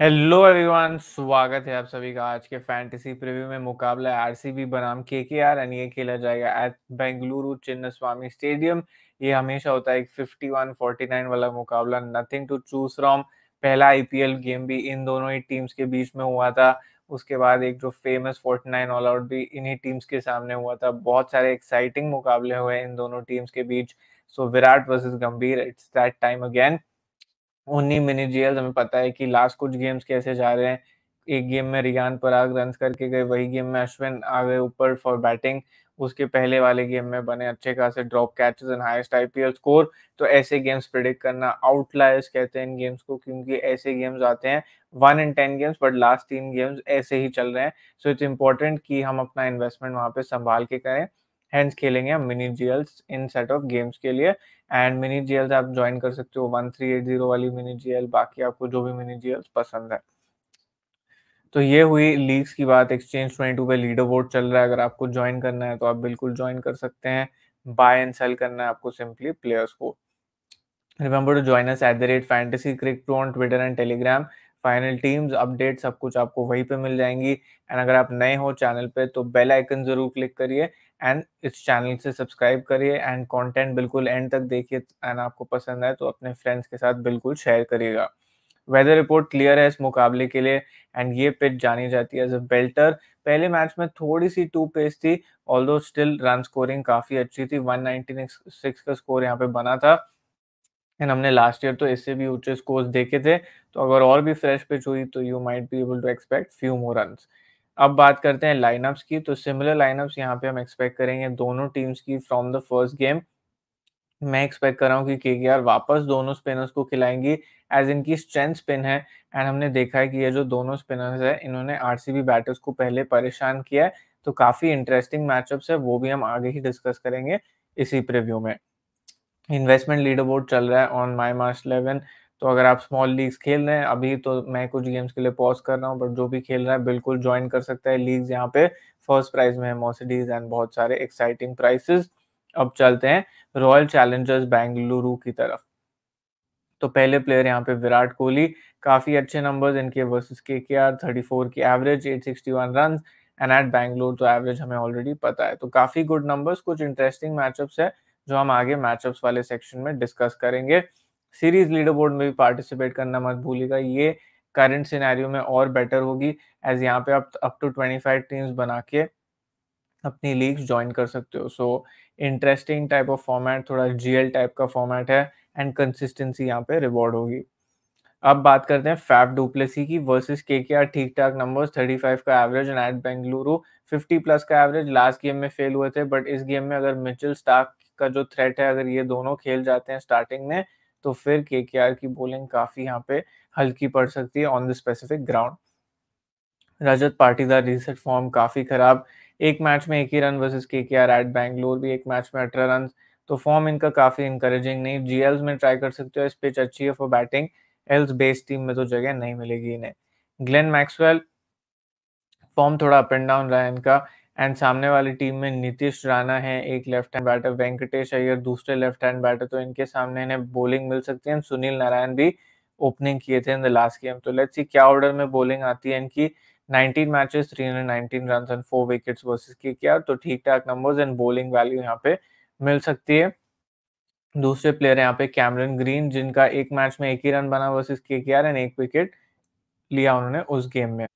hello everyone स्वागत है आप सभी का आज के फैंटेसी प्रीव्यू में मुकाबला आरसीबी बनाम के के आर एंड ये खेला जाएगा एट बेंगलुरु चिन्न स्वामी स्टेडियम ये हमेशा होता है एक 51 49 वाला मुकाबला नथिंग टू चूज फ्रॉम पहला आईपीएल गेम भी इन दोनों ही टीम्स के बीच में हुआ था उसके बाद एक जो famous forty nine all out भी इन्हीं टीम्स के सामने हुआ था बहुत सारे एक्साइटिंग मुकाबले हुए इन दोनों टीम्स के बीच so Virat versus Gambhir it's that time again उन्हीं मेनेजियल हमें पता है कि लास्ट कुछ गेम्स कैसे जा रहे हैं एक गेम में रियान पराग रन करके गए वही गेम में अश्विन आ गए ऊपर फॉर बैटिंग उसके पहले वाले गेम में बने अच्छे खासे drop catches and highest IPL score तो ऐसे गेम्स प्रिडिक्ट करना आउटलायर्स कहते हैं इन गेम्स को क्योंकि ऐसे गेम्स आते हैं one in ten games but last तीन गेम्स ऐसे ही चल रहे हैं सो इट्स इंपॉर्टेंट कि हम अपना इन्वेस्टमेंट वहां पे संभाल के करें हैंड्स खेलेंगे हम mini GLs in set of games के लिए एंड मिनी जीएल्स आप ज्वाइन कर सकते हो वन थ्री एट जीरो वाली मिनी जीएल बाकी आपको जो भी मिनी जीएल्स पसंद है तो ये हुई लीग्स की बात एक्सचेंज ट्वेंटी टू पे लीडर बोर्ड चल रहा है अगर आपको ज्वाइन करना है तो आप बिल्कुल ज्वाइन कर सकते हैं बाय एंड सेल करना है आपको सिंपली प्लेयर्स को Remember to join us at the rate fantasy cricket pro on Twitter and Telegram final teams update सब कुछ आपको वहीं पे मिल जाएंगी एंड अगर आप नए हो चैनल पे तो बेल आइकन जरूर क्लिक करिए एंड इस चैनल से सब्सक्राइब करिए एंड कंटेंट बिल्कुल एंड तक देखिए एंड आपको पसंद आए तो अपने फ्रेंड्स के साथ बिल्कुल शेयर करिएगा वेदर रिपोर्ट क्लियर है इस मुकाबले के लिए एंड ये पिच जानी जाती है एज अ बेल्टर पहले मैच में थोड़ी सी टू पेस थी ऑल स्टिल रन स्कोरिंग काफ़ी अच्छी थी सिक्स का स्कोर यहाँ पे बना था एंड हमने लास्ट ईयर तो इससे भी ऊंचे स्कोर्स देखे थे तो अगर और भी फ्रेश पिच हुई तो you might be able to expect few more run अब बात करते हैं लाइनअप्स की तो सिमिलर लाइनअप्स यहाँ पे हम एक्सपेक्ट करेंगे दोनों टीम्स की फ्रॉम द फर्स्ट गेम मैं एक्सपेक्ट कर रहा हूँ कि के वापस दोनों स्पिनर्स को खिलाएंगी एज इनकी स्ट्रेंथ स्पिन है एंड हमने देखा है कि ये जो दोनों स्पिनर्स है इन्होंने आरसीबी बैटर्स को पहले परेशान किया है तो काफ़ी इंटरेस्टिंग मैचअप्स है वो भी हम आगे ही डिस्कस करेंगे इसी प्रिव्यू में इन्वेस्टमेंट लीडर बोर्ड चल रहा है ऑन माई मार्च इलेवन तो अगर आप स्मॉल लीग्स खेल रहे हैं अभी तो मैं कुछ गेम्स के लिए पॉज कर रहा हूँ बट जो भी खेल रहा है बिल्कुल ज्वाइन कर सकता है लीग्स यहाँ पे फर्स्ट प्राइज में है एंड बहुत सारे एक्साइटिंग प्राइसेस अब चलते हैं रॉयल चैलेंजर्स बेंगलुरु की तरफ तो पहले प्लेयर यहाँ पे विराट कोहली काफी अच्छे नंबर्स इनके versus K K R thirty four की average at sixty one run and at Bangalore तो एवरेज हमें ऑलरेडी पता है तो काफी गुड नंबर्स कुछ इंटरेस्टिंग मैचअप्स है जो हम आगे मैचअप्स वाले सेक्शन में डिस्कस करेंगे सीरीज लीडर बोर्ड में भी पार्टिसिपेट करना मत भूलिएगा ये करंट सिनेरियो में और बेटर होगी एज यहाँ पे आप up to twenty five teams बना के अपनी लीग्स ज्वाइन कर सकते हो so interesting type of format थोड़ा जीएल टाइप का फॉर्मेट है एंड कंसिस्टेंसी यहाँ पे रिवॉर्ड होगी अब बात करते हैं फैफ डुप्लेसी की वर्सेस के के आर ठीक ठाक नंबर्स 35 का average and at Bengaluru 50 plus का एवरेज लास्ट गेम में फेल हुए थे बट इस गेम में अगर मिचेल स्टार्क का जो थ्रेट है अगर ये दोनों खेल जाते हैं स्टार्टिंग में तो फिर के की बॉलिंग काफी यहाँ पे हल्की पड़ सकती है on the specific ground Rajat Patidar recent form काफी खराब एक मैच में एक ही run versus K K are eight Bangalore भी एक मैच में अठारह रन तो फॉर्म इनका काफी इंकरेजिंग नहीं जीएल्स में ट्राई कर सकते हो इस पिच अच्छी है for batting else base team में तो जगह नहीं मिलेगी इन्हें ग्लेन मैक्सवेल फॉर्म थोड़ा अप एंड डाउन रहा है इनका एंड सामने वाली टीम में नीतीश राणा है एक left hand batter Venkatesh Iyer दूसरे लेफ्ट हैंड बैटर तो इनके सामने इन्हें बॉलिंग मिल सकती है सुनील नारायण भी ओपनिंग किए थे इन द लास्ट गेम तो लेट्स सी क्या ऑर्डर में बॉलिंग आती है इनकी 19 matches 319 run and four wickets versus क्या तो ठीक ठाक नंबर्स एंड बॉलिंग वैल्यू यहाँ पे मिल सकती है दूसरे प्लेयर यहाँ पे कैमरन ग्रीन जिनका एक मैच में एक ही रन बना वर्सेस क्या एंड एक विकेट लिया उन्होंने उस गेम में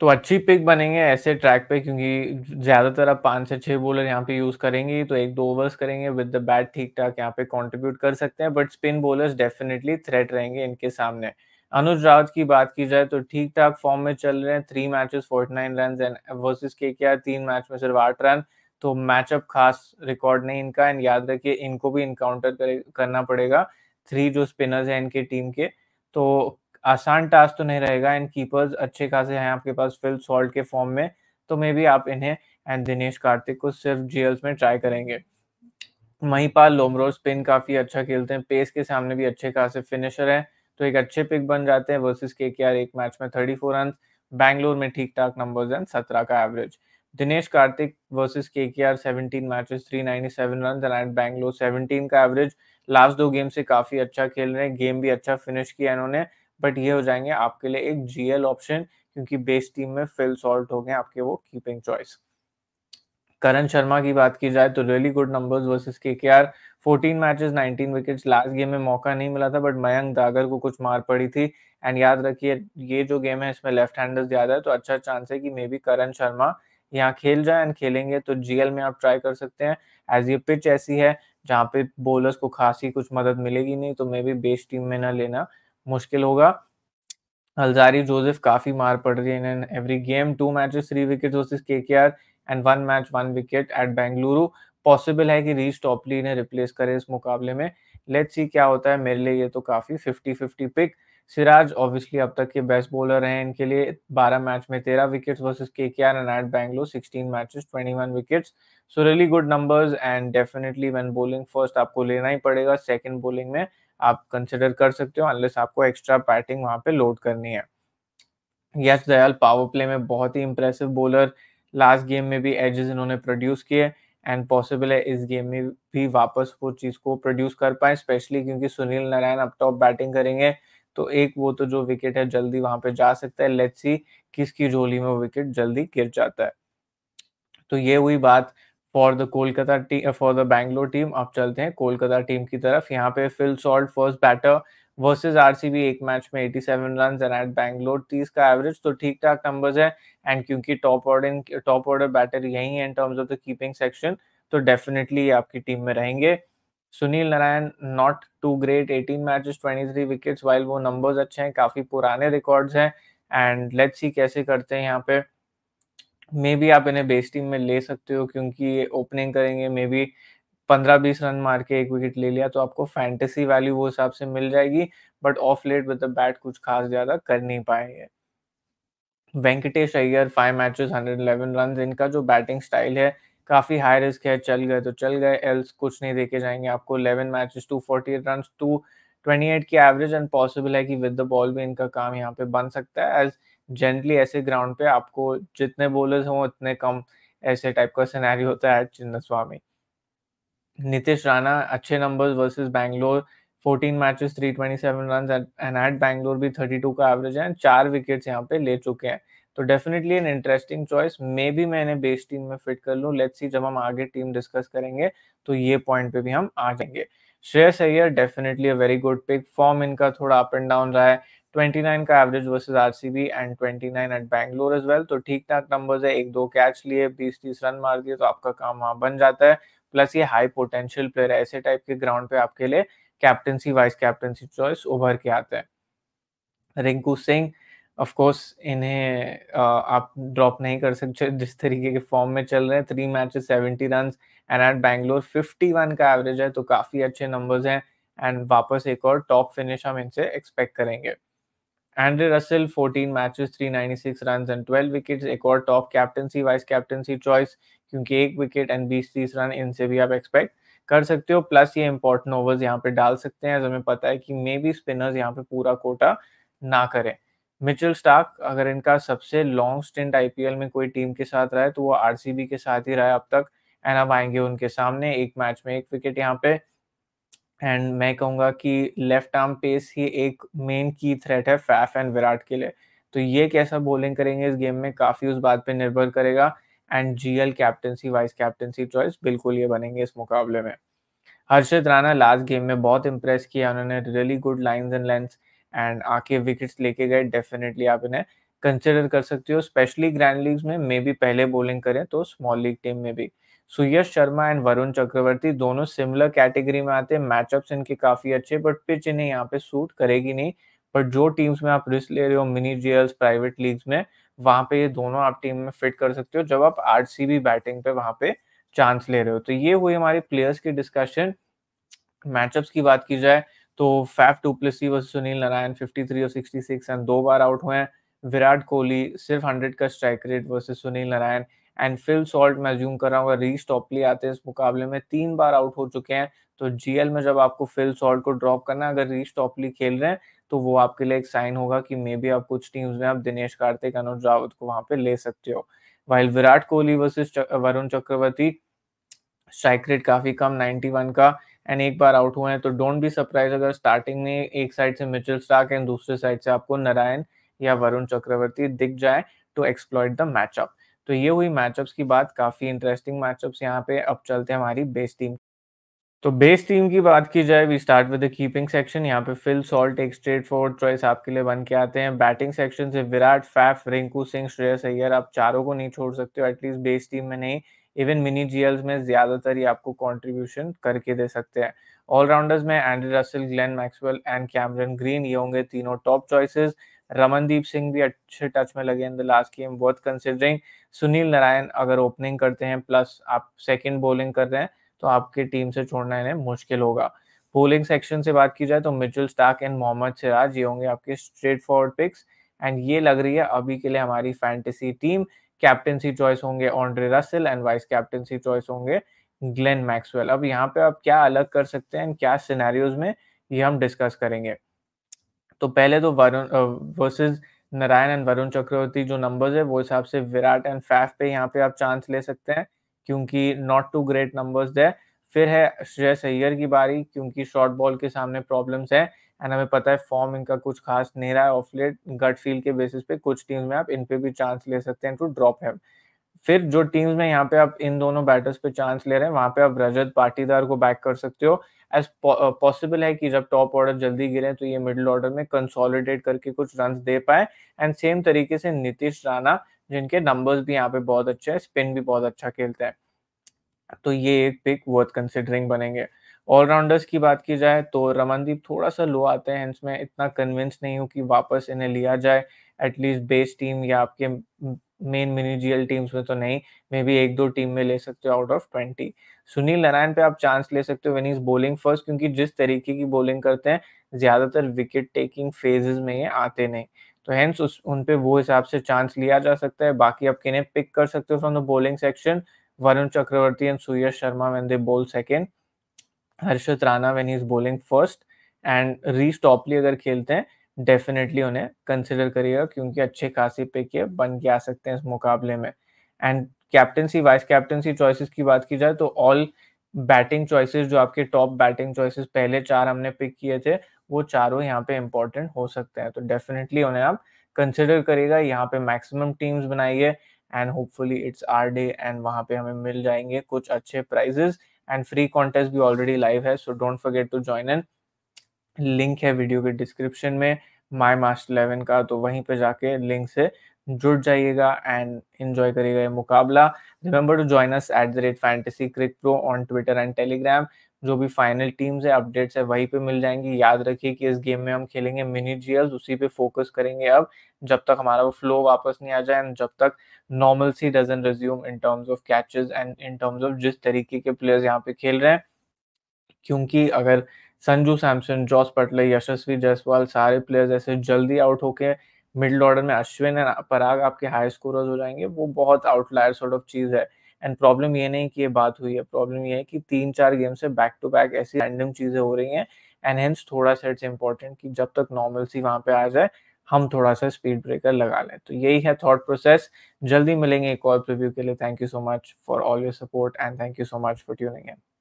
तो अच्छी पिक बनेंगे ऐसे ट्रैक पे क्योंकि ज़्यादातर आप पांच से छह बॉलर यहाँ पे यूज़ करेंगे तो एक दो ओवर्स करेंगे विद द बैट ठीक ठाक यहाँ पे कंट्रीब्यूट कर सकते हैं but spin bowlers definitely threat रहेंगे इनके सामने अनुज रावत की बात की जाए तो ठीक ठाक फॉर्म में चल रहे हैं three matches forty nine run and versus के क्या तीन मैच में सिर्फ आठ रन तो मैचअप खास रिकॉर्ड नहीं इनका एंड याद रखिए इनको भी इनकाउंटर करना पड़ेगा थ्री जो स्पिनर्स हैं इनके टीम के तो आसान टास्क तो नहीं रहेगा एंड कीपर्स अच्छे खासे हैं आपके पास फिल सॉल्ट के फॉर्म में तो मे बी आप इन्हें एंड दिनेश कार्तिक को सिर्फ जीएल्स में ट्राई करेंगे महिपाल लोमरो स्पिन काफी अच्छा खेलते हैं पेस के सामने भी अच्छे खासे फिनिशर हैं तो एक अच्छे पिक बन जाते हैं वर्सेस के एक मैच में थर्टी फोर रन बैंगलोर में ठीक ठाक नंबर्स एंड सत्रह का average Dinesh Kartik versus K K R seventeen matches three ninety seven run and Bangalore seventeen का एवरेज लास्ट दो गेम से काफी अच्छा खेल रहे हैं गेम भी अच्छा फिनिश किया इन्होंने बट ये हो जाएंगे आपके लिए एक जीएल ऑप्शन क्योंकि बेस टीम में फिल सॉल्ट हो गए आपके वो कीपिंग चॉइस करण शर्मा की बात की जाए तो really good numbers versus R fourteen matches nineteen wicket last game में मौका नहीं मिला था बट मयंक दागर को कुछ मार पड़ी थी एंड याद रखिए ये जो गेम है इसमें लेफ्ट हैंडर्स ज्यादा है तो अच्छा चांस है कि मे बी करण शर्मा यहाँ खेल जाए एंड खेलेंगे तो जीएल में आप ट्राई कर सकते हैं एज ये पिच ऐसी है जहाँ पे बोलर्स को खासी कुछ मदद मिलेगी नहीं तो मे बी बेस्ट टीम में ना लेना मुश्किल होगा अलजारी जोसेफ काफी मार पड़ रही है in every game two matches three wicket versus R and one match one wicket at Bengaluru possible है कि रीच टॉपली ने रिप्लेस करे इस मुकाबले में लेट्स सी क्या होता है मेरे लिए ये तो काफी fifty fifty pick Siraj obviously अब तक के बेस्ट बॉलर हैं इनके लिए 12 मैच में 13 wickets versus R and at Bangalore sixteen matches 21 wickets so really good numbers and definitely when bowling first आपको लेना ही पड़ेगा सेकंड बॉलिंग में आप कंसिडर कर सकते हो अनलेस आपको एक्स्ट्रा बैटिंग वहां पे लोड करनी है यस दयाल पावर प्ले में बहुत ही इंप्रेसिव बॉलर लास्ट गेम में भी एजेस इन्होंने प्रोड्यूस किए एंड पॉसिबल है इस गेम में भी वापस वो चीज़ को प्रोड्यूस कर पाए स्पेशली क्योंकि सुनील नारायण अब टॉप बैटिंग करेंगे तो एक वो तो जो विकेट है जल्दी वहां पे जा सकता है लेट्स सी किसकी झोली में वो विकेट जल्दी गिर जाता है तो ये हुई बात for the Kolkata team for the Bangalore team अब चलते हैं कोलकाता टीम की तरफ यहाँ पे Phil Salt first batter versus R C B एक मैच में eighty seven run and at Bangalore तीस का एवरेज तो ठीक ठाक नंबर्स है एंड क्योंकि top order top order batter यही है in terms of the keeping section तो डेफिनेटली आपकी टीम में रहेंगे Sunil Narine not too great eighteen match twenty three wickets while वो नंबर्स अच्छे हैं काफी पुराने रिकॉर्ड्स हैं एंड लेट्स सी कैसे करते हैं यहाँ पे मे बी आप इन्हें बेस टीम में ले सकते हो क्योंकि ये ओपनिंग करेंगे मे बी पंद्रह बीस रन मार के एक विकेट ले लिया तो आपको फैंटेसी वैल्यू वो हिसाब से मिल जाएगी बट ऑफ लेट मतलब बैट कुछ खास ज्यादा कर नहीं पाएंगे Venkatesh Iyer five matches eleven run इनका जो बैटिंग स्टाइल है काफी हाई रिस्क है चल गए तो चल गए एल्स कुछ नहीं देखे जाएंगे आपको eleven matches eight run two twenty eight की एवरेज एंड पॉसिबल है कि विद द बॉल भी इनका काम यहाँ पे बन सकता है एज जनरली ऐसे ग्राउंड पे आपको जितने बॉलर्स हों उतने कम ऐसे टाइप का सिनेरियो होता है चिन्ना स्वामी नितिश राणा अच्छे numbers versus Bangalore 14 matches 327 twenty seven run and at Bangalore भी 32 का एवरेज है चार विकेट्स यहाँ पे ले चुके हैं तो डेफिनेटली एन इंटरेस्टिंग चॉइस मे भी मैंने बेस्ट टीम में फिट कर लूँ लेट्स सी जब हम आगे टीम डिस्कस करेंगे तो ये पॉइंट पे भी हम आ जाएंगे Shreyas Iyer definitely a very good pick form इनका थोड़ा अप एंड डाउन रहा है 29 का average versus RCB and 29 at Bangalore as well तो ठीक ठाक नंबर्स है एक दो कैच लिए 20 तीस रन मार दिए तो आपका काम वहां बन जाता है प्लस ये हाई पोटेंशियल प्लेयर है ऐसे टाइप के ग्राउंड पे आपके लिए कैप्टनसी वाइस कैप्टनसी चॉइस उभर के आते हैं रिंकू सिंह ऑफ कोर्स इन्हें आप ड्रॉप नहीं कर सकते जिस तरीके के फॉर्म में चल रहे हैं three match seventy run and at Bangalore fifty one का एवरेज है तो काफ़ी अच्छे नंबर्स हैं एंड वापस एक और टॉप फिनिश हम इनसे एक्सपेक्ट करेंगे Andre Russell 14 matches 396 run and 12 wickets एक और top captaincy vice captaincy choice क्योंकि एक विकेट एंड 20 तीस रन इनसे भी आप एक्सपेक्ट कर सकते हो प्लस ये इंपॉर्टेंट ओवर्स यहाँ पे डाल सकते हैं हमें पता है कि मे बी स्पिनर्स यहाँ पे पूरा कोटा ना करें मिचेल स्टार्क अगर इनका सबसे लॉन्ग स्टेंट आईपीएल में कोई टीम के साथ रहा है तो वो आरसीबी के साथ ही रहा है अब तक एंड अब आएंगे उनके सामने एक मैच में एक विकेट यहाँ पे एंड मैं कहूंगा कि लेफ्ट आर्म पेस ही एक मेन की थ्रेट है फैफ एंड विराट के लिए तो ये कैसा बॉलिंग करेंगे इस गेम में काफ़ी उस बात पर निर्भर करेगा and GL captaincy vice captaincy choice बिल्कुल ये बनेंगे इस मुकाबले में हर्षित राणा लास्ट गेम में बहुत इंप्रेस किया उन्होंने really good lines and length and आके विकेट्स लेके गए डेफिनेटली आप इन्हें कंसिडर कर सकते हो स्पेशली ग्रैंड लीग्स में मे भी पहले बॉलिंग करें तो स्मॉल लीग टीम में भी सुयश शर्मा एंड वरुण चक्रवर्ती दोनों सिमिलर कैटेगरी में आते हैं मैचअप्स इनके काफी अच्छे बट पिच इन्हें यहाँ पे सूट करेगी नहीं बट जो टीम्स में आप रिस्क ले रहे हो मिनी जीएल्स प्राइवेट लीग्स में वहां पे ये दोनों आप टीम में फिट कर सकते हो जब आप आरसीबी बैटिंग पे वहां पे चांस ले रहे हो तो ये हुई हमारी प्लेयर्स की डिस्कशन मैचअप्स की बात की जाए तो Faf du du Plessis versus Sunil Narine 53 और 66 एंड दो बार आउट हुए हैं विराट कोहली सिर्फ 100 का strike rate versus Sunil Narine and Phil Salt मैं ज्यूम कर रहा हूँ री स्टॉपली आते हैं इस मुकाबले में तीन बार आउट हो चुके हैं तो जीएल में जब आपको फिल सॉल्ट को ड्रॉप करना अगर री स्टॉपली खेल रहे हैं तो वो आपके लिए एक साइन होगा कि मे बी आप कुछ टीम्स में आप दिनेश कार्तिक अनुज रावत को वहां पे ले सकते हो while Virat Kohli versus Varun Chakravarthy strike rate काफी कम नाइनटी का एंड एक बार आउट हुए हैं तो डोंट बी सरप्राइज अगर स्टार्टिंग में एक साइड से मिचल स्टार्क एंड दूसरे साइड से आपको नारायण या वरुण चक्रवर्ती दिख जाए टू एक्सप्लॉयट द मैचअप तो ये हुई मैचअप्स की बात काफी इंटरेस्टिंग मैचअप्स यहाँ पे अब चलते हैं हमारी बेस टीम तो बेस टीम की बात की जाए we start with the keeping section यहाँ पे फिल सॉल्ट एक स्ट्रेट फॉरवर्ड चॉइस आपके लिए बन के आते हैं बैटिंग सेक्शन से विराट फैफ रिंकू सिंह श्रेयस अय्यर आप चारों को नहीं छोड़ सकते हो एटलीस्ट बेस टीम में नहीं इवन मिनी जीएल्स में ज्यादातर ही आपको कॉन्ट्रीब्यूशन करके दे सकते हैं ऑलराउंडर्स में Andre Russell Glenn Maxwell and Cameron Green ये होंगे तीनों टॉप चॉइसेस रमनदीप सिंह भी अच्छे टच में लगे in the last game worth considering Sunil Narine अगर ओपनिंग करते हैं प्लस आप सेकेंड बॉलिंग कर रहे हैं तो आपकी टीम से छोड़ना इन्हें मुश्किल होगा बोलिंग सेक्शन से बात की जाए तो Mitchell Starc and Mohammed Siraj ये होंगे आपके स्ट्रेट फॉरवर्ड पिक्स एंड ये लग रही है अभी के लिए हमारी फैंटेसी टीम कैप्टनसी चॉइस होंगे Andre Russell and vice captaincy choice होंगे ग्लेन मैक्सवेल अब यहाँ पे आप क्या अलग कर सकते हैं क्या सिनेरियोज में ये हम डिस्कस करेंगे तो पहले तो Varun versus Narine and Varun Chakravarthy जो नंबर्स है वो हिसाब से विराट एंड फैफ पे यहाँ पे आप चांस ले सकते हैं क्योंकि नॉट टू ग्रेट नंबर्स है फिर है श्रेयस अय्यर की बारी क्योंकि शॉर्ट बॉल के सामने प्रॉब्लम्स है एंड हमें पता है फॉर्म इनका कुछ खास नहीं रहा है ऑफ लेट गट फील के बेसिस पे कुछ टीम्स में आप इन पे भी चांस ले सकते हैं टू ड्रॉप हिम फिर जो टीम्स में यहाँ पे आप इन दोनों बैटर्स पे चांस ले रहे हैं वहां पे आप रजत पाटीदार को बैक कर सकते हो एज पॉसिबल uh, है कि जब टॉप ऑर्डर जल्दी गिरे तो ये मिडिल ऑर्डर में कंसोलिडेट करके कुछ रन दे पाए एंड सेम तरीके से नीतीश राणा जिनके नंबर्स भी यहाँ पे बहुत अच्छे हैं स्पिन भी बहुत अच्छा खेलते हैं तो ये एक पिक वर्थ कंसिडरिंग बनेंगे ऑलराउंडर्स की बात की जाए तो रमनदीप थोड़ा सा लो आते हैं इसमें इतना कन्विंस नहीं हूँ कि वापस इन्हें लिया जाए एटलीस्ट बेस टीम या आपके मेन मिनीजियल टीम्स में तो नहीं मे बी एक दो टीम में ले सकते हो out of twenty Sunil Narine पे आप चांस ले सकते हो वेन इज बोलिंग फर्स्ट क्योंकि जिस तरीके की बोलिंग करते हैं ज्यादातर विकेट टेकिंग फेजेस में ये आते नहीं तो हैंस उस उन पे वो हिसाब से चांस लिया जा सकता है बाकी आप किन्हें पिक कर सकते हो from the bowling section Varun Chakravarti and Surya Sharma when they bowl second, Harshit Rana when he's bowling first, and Reece Topley अगर खेलते हैं डेफिनेटली उन्हें कंसिडर करिएगा क्योंकि अच्छे खासे पे के बन के आ सकते हैं इस मुकाबले में and captaincy vice captaincy choices की बात की जाए तो ऑल बैटिंग चॉइसेस जो आपके टॉप बैटिंग चॉइसेस पहले चार हमने पिक किए थे वो चारों यहाँ पे इंपॉर्टेंट हो सकते हैं तो डेफिनेटली उन्हें आप कंसिडर करिएगा यहाँ पे मैक्सिमम टीम्स बनाइए and hopefully it's our day and वहां पे हमें मिल जाएंगे कुछ अच्छे प्राइजेस एंड फ्री कॉन्टेस्ट भी ऑलरेडी लाइव है so don't forget to join and link है वीडियो के डिस्क्रिप्शन में माई मास्टर इलेवन का तो वहीं पे जाके लिंक से जुड़ जाइएगा एंड इंजॉय करिएगा ये मुकाबला remember to join us at the rate fantasy crick pro on Twitter and Telegram जो भी फाइनल टीम्स है अपडेट्स है वहीं पे मिल जाएंगी याद रखिए कि इस गेम में हम खेलेंगे मिनी जीएल उसी पे फोकस करेंगे अब जब तक हमारा वो फ्लो वापस नहीं आ जाए एंड जब तक normalcy doesn't resume in terms of catches and in terms of जिस तरीके के प्लेयर्स यहाँ पे खेल रहे हैं क्योंकि अगर संजू सैमसन जॉस पटले यशस्वी जायसवाल सारे प्लेयर्स ऐसे जल्दी आउट होके मिडल ऑर्डर में अश्विन एंड पराग आपके हाई स्कोरर्स हो जाएंगे वो बहुत आउटलायर सॉर्ट ऑफ चीज़ है एंड प्रॉब्लम ये नहीं कि ये बात हुई है प्रॉब्लम ये है कि तीन चार गेम से बैक टू बैक ऐसी रैंडम चीज़ें हो रही हैं एंड हेंस थोड़ा सा इट्स इंपॉर्टेंट कि जब तक नॉर्मल सी वहाँ पे आ जाए हम थोड़ा सा स्पीड ब्रेकर लगा लें तो यही है थॉट प्रोसेस जल्दी मिलेंगे एक और प्रिव्यू के लिए thank you so much for all your support and thank you so much for tuning in